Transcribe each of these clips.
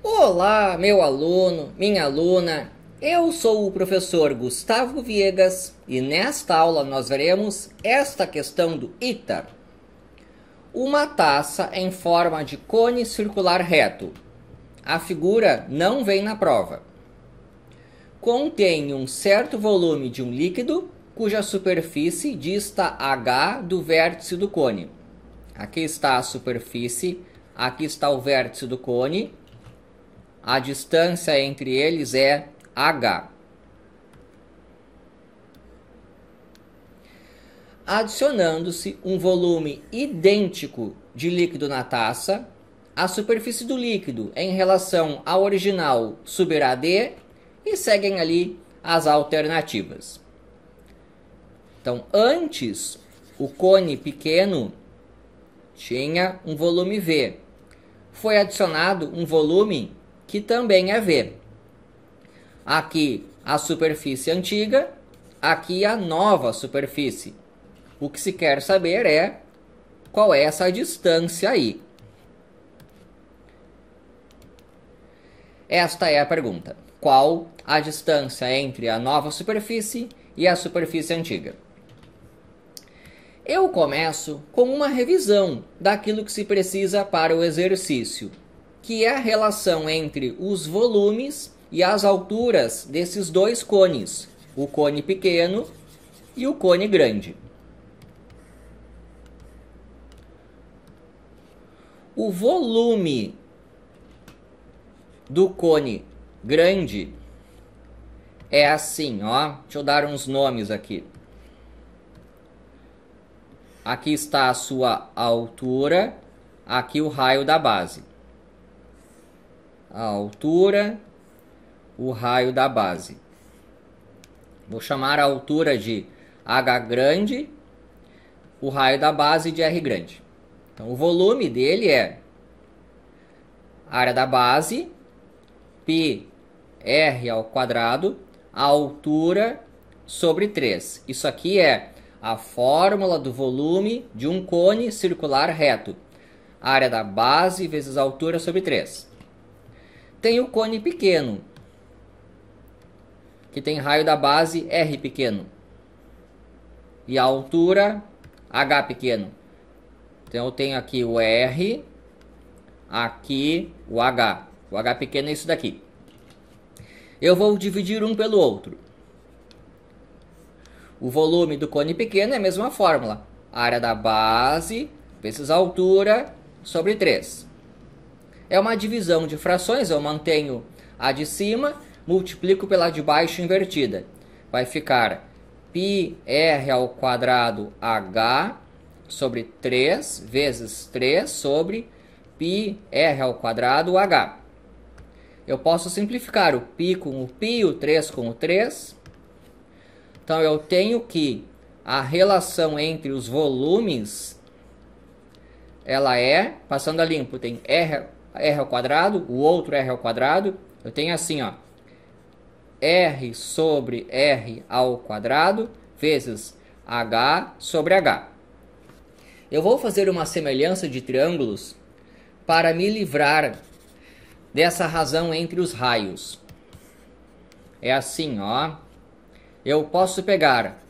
Olá, meu aluno, minha aluna. Eu sou o professor Gustavo Viegas e nesta aula nós veremos esta questão do ITER. Uma taça em forma de cone circular reto. A figura não vem na prova. Contém um certo volume de um líquido cuja superfície dista H do vértice do cone. Aqui está a superfície, aqui está o vértice do cone a distância entre eles é h. Adicionando-se um volume idêntico de líquido na taça, a superfície do líquido em relação ao original subirá d e seguem ali as alternativas. Então, antes, o cone pequeno tinha um volume V. Foi adicionado um volume que também é V. Aqui a superfície antiga, aqui a nova superfície. O que se quer saber é qual é essa distância aí. Esta é a pergunta. Qual a distância entre a nova superfície e a superfície antiga? Eu começo com uma revisão daquilo que se precisa para o exercício que é a relação entre os volumes e as alturas desses dois cones, o cone pequeno e o cone grande. O volume do cone grande é assim, ó. Deixa eu dar uns nomes aqui. Aqui está a sua altura, aqui o raio da base a altura, o raio da base. Vou chamar a altura de H grande, o raio da base de R grande. Então, o volume dele é área da base, π r ao quadrado, a altura sobre 3. Isso aqui é a fórmula do volume de um cone circular reto. Área da base vezes altura sobre 3 tem o cone pequeno, que tem raio da base R pequeno. E a altura H pequeno. Então eu tenho aqui o R, aqui o H. O H pequeno é isso daqui. Eu vou dividir um pelo outro. O volume do cone pequeno é a mesma fórmula. A área da base vezes a altura sobre 3 é uma divisão de frações, eu mantenho a de cima, multiplico pela de baixo invertida. Vai ficar πr ao quadrado h sobre 3 vezes 3 sobre πr ao quadrado h. Eu posso simplificar o π com o π, o 3 com o 3. Então eu tenho que a relação entre os volumes ela é, passando a limpo, tem R r ao quadrado, o outro r ao quadrado. Eu tenho assim, ó, r sobre r ao quadrado vezes h sobre h. Eu vou fazer uma semelhança de triângulos para me livrar dessa razão entre os raios. É assim, ó. Eu posso pegar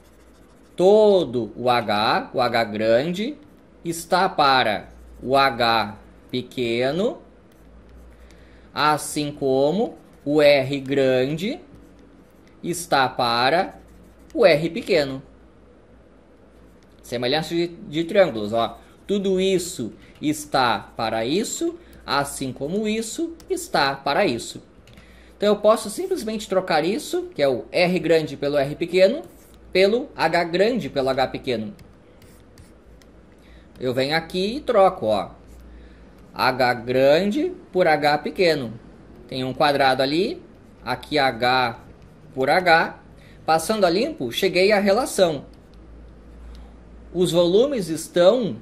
todo o h, o h grande, está para o h pequeno assim como o R grande está para o R pequeno. Semelhança de, de triângulos, ó. Tudo isso está para isso, assim como isso está para isso. Então eu posso simplesmente trocar isso, que é o R grande pelo R pequeno, pelo H grande pelo H pequeno. Eu venho aqui e troco, ó. H grande por H pequeno. Tem um quadrado ali, aqui H por H. Passando a limpo, cheguei à relação. Os volumes estão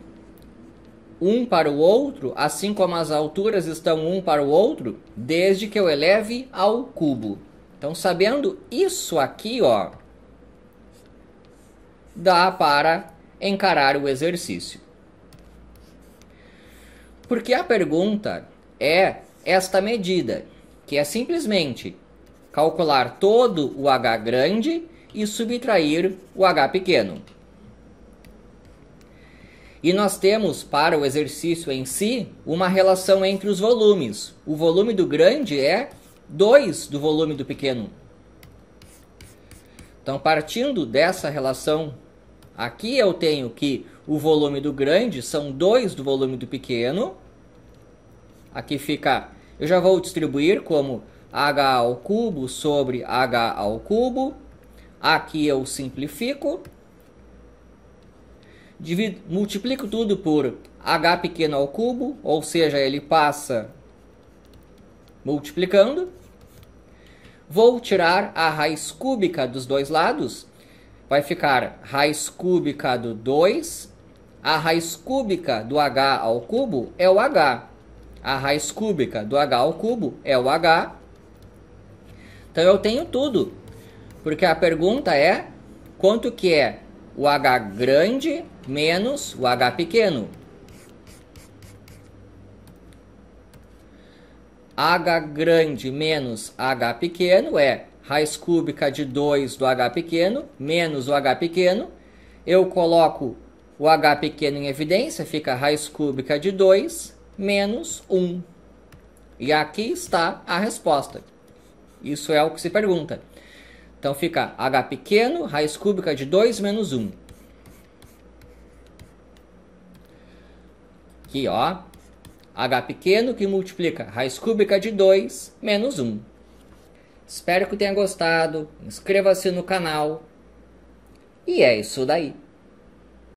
um para o outro, assim como as alturas estão um para o outro, desde que eu eleve ao cubo. Então, sabendo isso aqui, ó, dá para encarar o exercício. Porque a pergunta é esta medida, que é simplesmente calcular todo o H grande e subtrair o H pequeno. E nós temos para o exercício em si uma relação entre os volumes. O volume do grande é 2 do volume do pequeno. Então, partindo dessa relação Aqui eu tenho que o volume do grande são 2 do volume do pequeno. Aqui fica, eu já vou distribuir como h ao cubo sobre h ao cubo. Aqui eu simplifico. Divido, multiplico tudo por h pequeno ao cubo, ou seja, ele passa multiplicando. Vou tirar a raiz cúbica dos dois lados vai ficar raiz cúbica do 2. A raiz cúbica do h ao cubo é o h. A raiz cúbica do h ao cubo é o h. Então eu tenho tudo. Porque a pergunta é quanto que é o h grande menos o h pequeno? h grande menos h pequeno é raiz cúbica de 2 do H pequeno, menos o H pequeno. Eu coloco o H pequeno em evidência, fica raiz cúbica de 2 menos 1. E aqui está a resposta. Isso é o que se pergunta. Então fica H pequeno, raiz cúbica de 2 menos 1. Aqui, ó. H pequeno que multiplica raiz cúbica de 2 menos 1. Espero que tenha gostado. Inscreva-se no canal. E é isso daí.